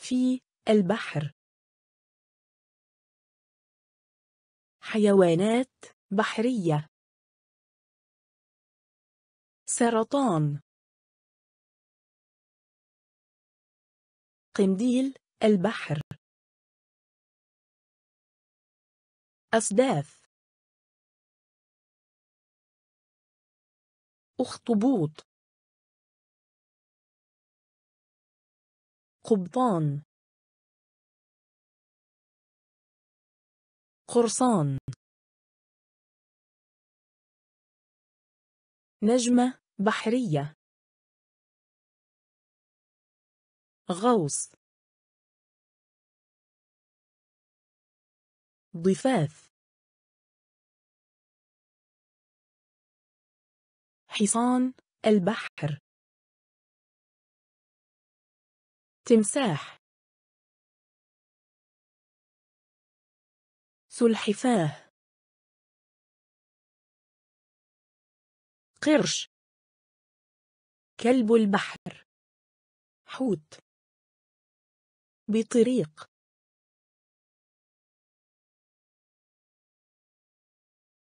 في البحر حيوانات بحرية سرطان قنديل البحر أسداف أخطبوط قبطان قرصان نجمة بحرية غوص ضفاف حصان البحر تمساح سلحفاه قرش كلب البحر حوت بطريق